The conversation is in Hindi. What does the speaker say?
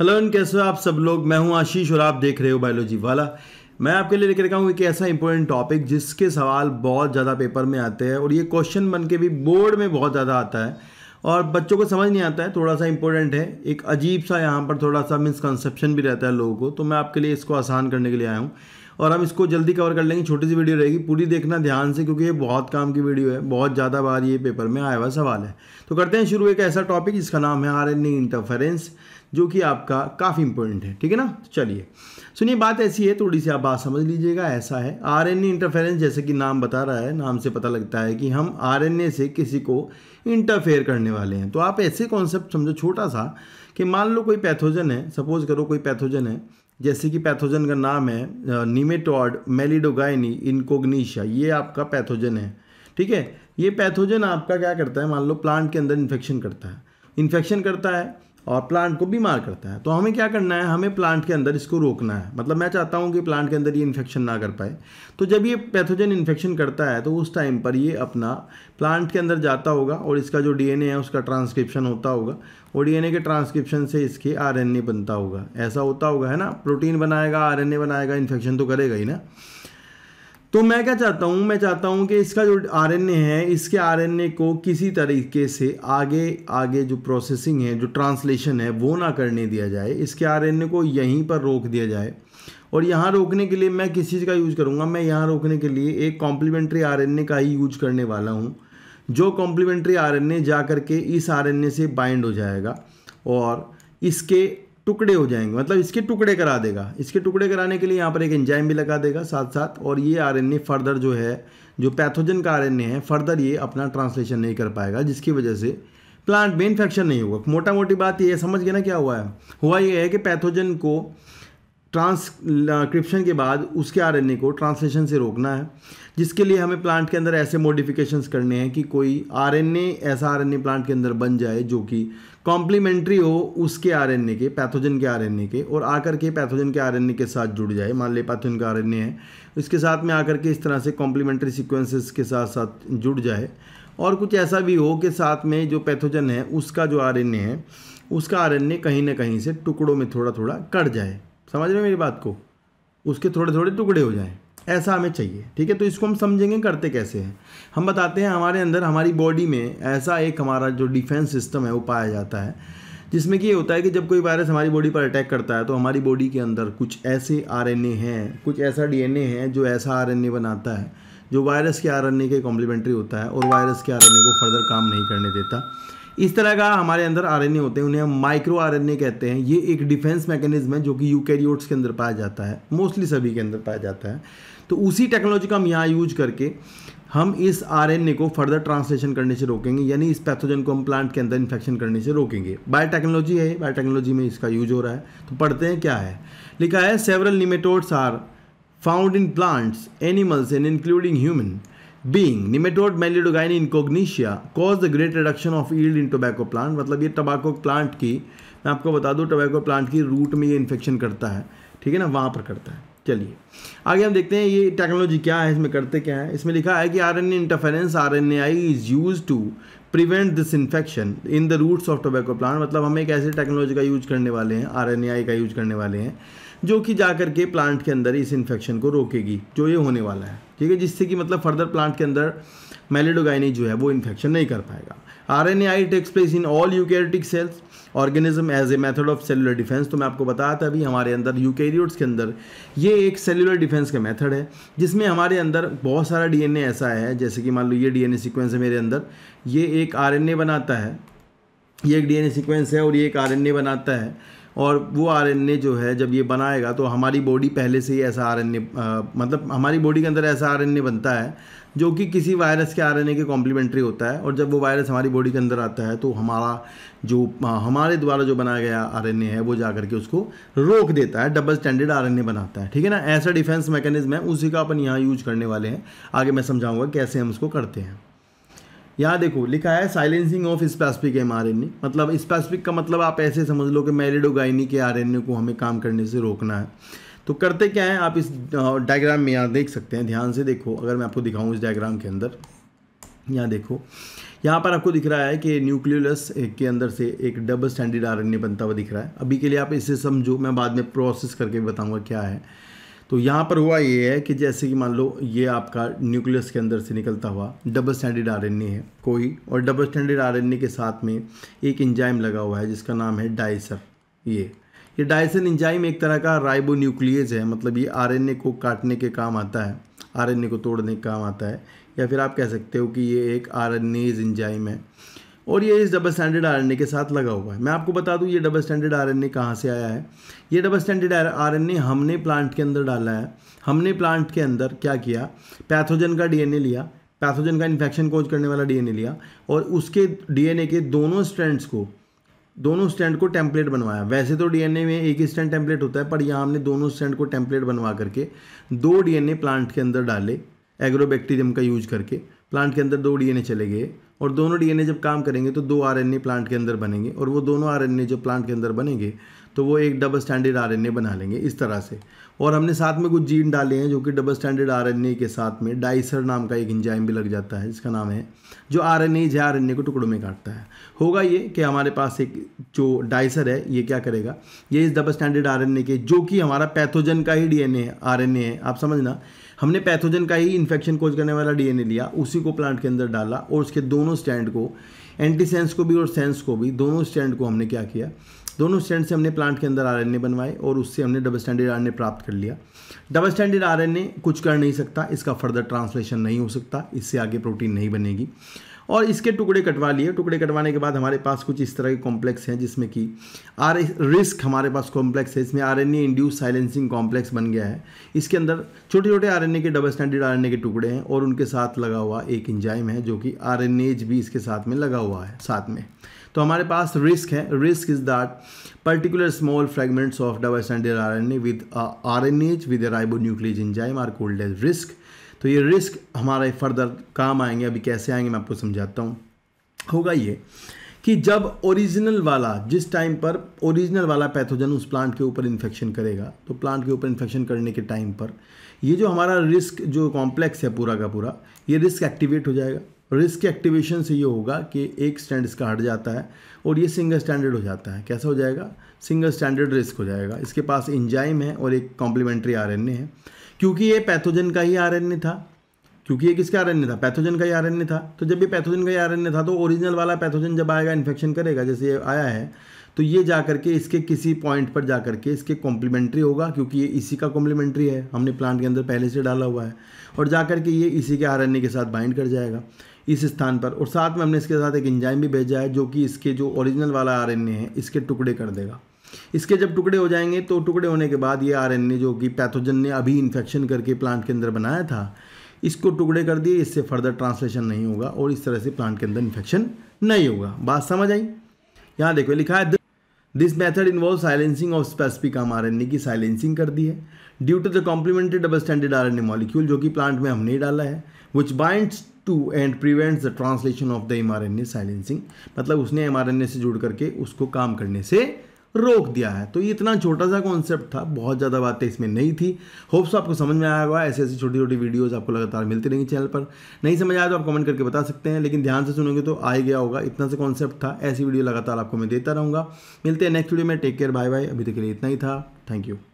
हेलो एंड कैसे हो आप सब लोग मैं हूं आशीष और आप देख रहे हो बायोलॉजी वाला मैं आपके लिए लेकर आऊँ एक ऐसा इंपॉर्टेंट टॉपिक जिसके सवाल बहुत ज़्यादा पेपर में आते हैं और ये क्वेश्चन बन के भी बोर्ड में बहुत ज़्यादा आता है और बच्चों को समझ नहीं आता है थोड़ा सा इंपॉर्टेंट है एक अजीब सा यहाँ पर थोड़ा सा मिसकनसेप्शन भी रहता है लोगों को तो मैं आपके लिए इसको आसान करने के लिए आया हूँ और हम इसको जल्दी कवर कर लेंगे छोटी सी वीडियो रहेगी पूरी देखना ध्यान से क्योंकि ये बहुत काम की वीडियो है बहुत ज़्यादा बार ये पेपर में आया हुआ सवाल है तो करते हैं शुरू एक ऐसा टॉपिक जिसका नाम है आर एन इंटरफेरेंस जो कि आपका काफ़ी इंपॉर्टेंट है ठीक है ना तो चलिए सुनिए बात ऐसी है थोड़ी सी आप बात समझ लीजिएगा ऐसा है आरएनए इंटरफेरेंस जैसे कि नाम बता रहा है नाम से पता लगता है कि हम आरएनए से किसी को इंटरफेयर करने वाले हैं तो आप ऐसे कॉन्सेप्ट समझो छोटा सा कि मान लो कोई पैथोजन है सपोज करो कोई पैथोजन है जैसे कि पैथोजन का नाम है निमेटॉड मेलिडोगाइनी इनकोग्निशिया ये आपका पैथोजन है ठीक है ये पैथोजन आपका क्या करता है मान लो प्लांट के अंदर इन्फेक्शन करता है इन्फेक्शन करता है और प्लांट को बीमार करता है तो हमें क्या करना है हमें प्लांट के अंदर इसको रोकना है मतलब मैं चाहता हूँ कि प्लांट के अंदर ये इन्फेक्शन ना कर पाए तो जब ये पैथोजन इन्फेक्शन करता है तो उस टाइम पर ये अपना प्लांट के अंदर जाता होगा और इसका जो डीएनए है उसका ट्रांसक्रिप्शन होता होगा और डीएनए के ट्रांसक्रिप्शन से इसके आरएनए बनता होगा ऐसा होता होगा है ना प्रोटीन बनाएगा आरएनए बनाएगा इन्फेक्शन तो करेगा ही ना तो मैं क्या चाहता हूँ मैं चाहता हूँ कि इसका जो आर है इसके आर को किसी तरीके से आगे आगे जो प्रोसेसिंग है जो ट्रांसलेशन है वो ना करने दिया जाए इसके आर को यहीं पर रोक दिया जाए और यहाँ रोकने के लिए मैं किस चीज़ का यूज़ करूँगा मैं यहाँ रोकने के लिए एक कॉम्प्लीमेंट्री आर का ही यूज़ करने वाला हूँ जो कॉम्प्लीमेंट्री आर जा कर के इस आर से बाइंड हो जाएगा और इसके टुकड़े हो जाएंगे मतलब इसके टुकड़े करा देगा इसके टुकड़े कराने के लिए यहाँ पर एक एंजाइम भी लगा देगा साथ साथ और ये आरएनए फर्दर जो है जो पैथोजन का आरएनए है फर्दर ये अपना ट्रांसलेशन नहीं कर पाएगा जिसकी वजह से प्लांट में इन्फेक्शन नहीं होगा मोटा मोटी बात ये समझ गया ना क्या हुआ है हुआ ये है कि पैथोजन को ट्रांसक्रिप्शन के बाद उसके आर को ट्रांसलेशन से रोकना है जिसके लिए हमें प्लांट के अंदर ऐसे मॉडिफिकेशंस करने हैं कि कोई आर ऐसा आर प्लांट के अंदर बन जाए जो कि कॉम्प्लीमेंट्री हो उसके आर के पैथोजन के आर के और आकर के पैथोजन के आर के साथ जुड़ जाए मान ले पैथोजन का आर है इसके साथ में आकर के इस तरह से कॉम्प्लीमेंट्री सिक्वेंसेस के साथ साथ जुड़ जाए और कुछ ऐसा भी हो कि साथ में जो पैथोजन है उसका जो आर है उसका आर कहीं ना कहीं से टुकड़ों में थोड़ा थोड़ा कट जाए समझ रहे मेरी बात को उसके थोड़े थोड़े टुकड़े हो जाएँ ऐसा हमें चाहिए ठीक है तो इसको हम समझेंगे करते कैसे हैं हम बताते हैं हमारे अंदर हमारी बॉडी में ऐसा एक हमारा जो डिफेंस सिस्टम है वो पाया जाता है जिसमें कि ये होता है कि जब कोई वायरस हमारी बॉडी पर अटैक करता है तो हमारी बॉडी के अंदर कुछ ऐसे आरएनए हैं कुछ ऐसा डीएनए है जो ऐसा आरएनए बनाता है जो वायरस के आरएनए के कॉम्प्लीमेंट्री होता है और वायरस के आरएनए को फर्दर काम नहीं करने देता इस तरह का हमारे अंदर आरएनए होते हैं उन्हें हम माइक्रो आरएनए कहते हैं ये एक डिफेंस मैकेनिज्म है जो कि यूकैरियोट्स के अंदर पाया जाता है मोस्टली सभी के अंदर पाया जाता है तो उसी टेक्नोलॉजी का हम यहाँ यूज करके हम इस आरएनए को फर्दर ट्रांसलेशन करने से रोकेंगे यानी इस पैथोजन को हम प्लांट के अंदर इन्फेक्शन करने से रोकेंगे बायोटेक्नोलॉजी है बायोटेक्नोलॉजी में इसका यूज हो रहा है तो पढ़ते हैं क्या है लिखा है several nematodes are found in plants animals and including human being nematode Meloidogyne incognita cause the great reduction of yield in tobacco plant मतलब ये टोबैको प्लांट की मैं आपको बता दूँ टोबैको प्लांट की रूट में ये इन्फेक्शन करता है ठीक है ना वहाँ पर करता है चलिए आगे हम देखते हैं ये टेक्नोलॉजी क्या है इसमें करते क्या है इसमें लिखा है कि R N A interference R N A I is use to prevent this infection in the roots of tobacco plant मतलब हम एक ऐसे टेक्नोलॉजी का यूज करने वाले हैं आर एन ए आई का यूज करने वाले हैं जो कि जा कर के प्लांट के अंदर इस इन्फेक्शन को रोकेगी जो ये होने वाला है ठीक है जिससे कि मतलब फर्दर प्लांट के अंदर मेलेडोगाइनी जो है वो इन्फेक्शन नहीं कर पाएगा R N A I takes place in all eukaryotic cells organism as a method of cellular defence तो मैं आपको बताया था अभी हमारे अंदर यूकेरियोट्स के अंदर ये एक सेलुलर डिफेंस का मेथड है जिसमें हमारे अंदर बहुत सारा डीएनए ऐसा है जैसे कि मान लो ये डीएनए सीक्वेंस है मेरे अंदर ये एक आरएनए बनाता है ये एक डीएनए सीक्वेंस है और ये एक आरएनए बनाता है और वो आरएनए जो है जब ये बनाएगा तो हमारी बॉडी पहले से ही ऐसा आरएनए मतलब हमारी बॉडी के अंदर ऐसा आरएनए बनता है जो कि किसी वायरस के आरएनए के कॉम्प्लीमेंट्री होता है और जब वो वायरस हमारी बॉडी के अंदर आता है तो हमारा जो हमारे द्वारा जो बनाया गया आर है वो जा करके उसको रोक देता है डबल स्टैंडर्ड आर बनाता है ठीक है ना ऐसा डिफेंस मैकेनिज्म है उसी का अपन यहाँ यूज करने वाले हैं आगे मैं समझाऊँगा कैसे हम उसको करते हैं यहाँ देखो लिखा है silencing of specific M R N A मतलब स्पेसिफिक का मतलब आप ऐसे समझ लो कि मेरिडोगाइनी के आर एन ए को हमें काम करने से रोकना है तो करते क्या है आप इस डायग्राम में यहाँ देख सकते हैं ध्यान से देखो अगर मैं आपको दिखाऊँ इस डायग्राम के अंदर यहाँ देखो यहाँ पर आपको दिख रहा है कि न्यूक्लियोलस के अंदर से एक डबल स्टैंडर्ड ए बनता हुआ दिख रहा है अभी के लिए आप इसे समझो मैं बाद में प्रोसेस करके बताऊँगा क्या है तो यहाँ पर हुआ ये है कि जैसे कि मान लो ये आपका न्यूक्लियस के अंदर से निकलता हुआ डबल स्टैंडर्ड आरएनए है कोई और डबल स्टैंडर्ड आरएनए के साथ में एक इंजाइम लगा हुआ है जिसका नाम है डाइसर ये ये डाइसन इंजाइम एक तरह का राइबो न्यूक्लियस है मतलब ये आर को काटने के काम आता है आर को तोड़ने के काम आता है या फिर आप कह सकते हो कि ये एक आर एन इंजाइम है और ये इस डबल स्टैंडर्ड आरएनए के साथ लगा हुआ है मैं आपको बता दूं ये डबल स्टैंडर्ड आरएनए कहाँ से आया है ये डबल स्टैंडर्ड आरएनए हमने प्लांट के अंदर डाला है हमने प्लांट के अंदर क्या किया पैथोजन का डीएनए लिया पैथोजन का इन्फेक्शन कोज करने वाला डीएनए लिया और उसके डीएनए के दोनों स्ट्रैंड्स को दोनों स्टैंड को टेम्पलेट बनवाया वैसे तो डीएनए में एक ही स्टैंड टेम्पलेट होता है पर यहाँ हमने दोनों स्टैंड को टेम्पलेट बनवा करके दो डीएनए प्लांट के अंदर डाले एग्रोबैक्टीरियम का यूज करके प्लांट के अंदर दो डीएनए चले गए और दोनों डीएनए जब काम करेंगे तो दो आरएनए प्लांट के अंदर बनेंगे और वो दोनों आरएनए जो प्लांट के अंदर बनेंगे तो वो एक डबल स्टैंडर्ड आर बना लेंगे इस तरह से और हमने साथ में कुछ जीन डाले हैं जो कि डबल स्टैंडर्ड आर के साथ में डाइसर नाम का एक इंजाइम भी लग जाता है जिसका नाम है जो R N A R N A को टुकड़ों में काटता है होगा ये कि हमारे पास एक जो डाइसर है ये क्या करेगा ये इस double standard R N A के जो कि हमारा पैथोजन का ही D N A R N A है आप समझना हमने पैथोजन का ही इन्फेक्शन कोज करने वाला डी एन ए लिया उसी को प्लांट के अंदर डाला और उसके दोनों स्टैंड को एंटीसेंस को भी और सेंस को भी दोनों स्टैंड को हमने क्या किया दोनों स्टैंड से हमने प्लांट के अंदर ए बनवाए और उससे हमने डबल स्टैंडर्ड ए प्राप्त कर लिया डबल स्टैंडर्ड ए कुछ कर नहीं सकता इसका फर्दर ट्रांसलेशन नहीं हो सकता इससे आगे प्रोटीन नहीं बनेगी और इसके टुकड़े कटवा लिए टुकड़े कटवाने के बाद हमारे पास कुछ इस तरह के कॉम्प्लेक्स हैं जिसमें कि आर रिस्क हमारे पास कॉम्प्लेक्स है इसमें R N induce silencing complex बन गया है इसके अंदर छोटे छोटे आर के डबल स्टैंडर्ड आर के टुकड़े हैं और उनके साथ लगा हुआ एक इंजाइम है जो कि आर भी इसके साथ में लगा हुआ है साथ में तो हमारे पास रिस्क है RISC is that particular small fragments of double standard R N A with R N H with nuclease enzyme are called as RISC तो ये रिस्क हमारे फर्दर काम आएंगे अभी कैसे आएंगे मैं आपको समझाता हूँ होगा ये कि जब ओरिजिनल वाला जिस टाइम पर ओरिजिनल वाला पैथोजन उस प्लांट के ऊपर इन्फेक्शन करेगा तो प्लांट के ऊपर इन्फेक्शन करने के टाइम पर ये जो हमारा रिस्क जो कॉम्प्लेक्स है पूरा का पूरा ये रिस्क एक्टिवेट हो जाएगा रिस्क एक्टिवेशन से ये होगा कि एक स्टैंड इसका हट जाता है और ये सिंगल स्टैंडर्ड हो जाता है कैसा हो जाएगा सिंगल स्टैंडर्ड रिस्क हो जाएगा इसके पास इंजाइम है और एक कॉम्प्लीमेंट्री आर है क्योंकि ये पैथोजन का ही आर था क्योंकि ये किसका आर था पैथोजन का ही आर था तो जब ये पैथोजन का ही आर था तो ओरिजिनल वाला पैथोजन जब आएगा इन्फेक्शन करेगा जैसे ये आया है तो ये जा करके इसके किसी पॉइंट पर जा करके इसके कॉम्प्लीमेंट्री होगा क्योंकि ये इसी का कॉम्प्लीमेंट्री है हमने प्लांट के अंदर पहले से डाला हुआ है और जा करके ये इसी के आर के साथ बाइंड कर जाएगा इस स्थान पर और साथ में हमने इसके साथ एक इंजाइम भी भेजा है जो कि इसके जो ओरिजिनल वाला आर है इसके टुकड़े कर देगा इसके जब टुकड़े हो जाएंगे तो टुकड़े होने के बाद ये आर जो कि पैथोजन ने अभी इन्फेक्शन करके प्लांट के अंदर बनाया था इसको टुकड़े कर दिए इससे फर्दर ट्रांसलेशन नहीं होगा और इस तरह से प्लांट के अंदर इन्फेक्शन नहीं होगा बात समझ आई यहाँ देखो लिखा है this method involve silencing of specific m R की साइलेंसिंग कर दी है due to the complementary double standard R molecule जो कि प्लांट में हमने डाला है which bind to and prevents the translation of the M R N A silencing मतलब उसने एम आर एन ए से जुड़ करके उसको काम करने से रोक दिया है तो ये इतना छोटा सा कॉन्सेप्ट था बहुत ज़्यादा बातें इसमें नहीं थी होप्स आपको समझ में आया होगा ऐसे ऐसी छोटी छोटी वीडियोज आपको लगातार मिलती रहेंगी चैनल पर नहीं समझ आया तो आप कमेंट करके बता सकते हैं लेकिन ध्यान से सुनोगे तो आ गया होगा इतना सा कॉन्सेप्ट था ऐसी वीडियो लगातार आपको मैं देता रहूँगा मिलते हैं नेक्स्ट वीडियो में टेक केयर बाय बाय अभी तक के लिए इतना ही था थैंक यू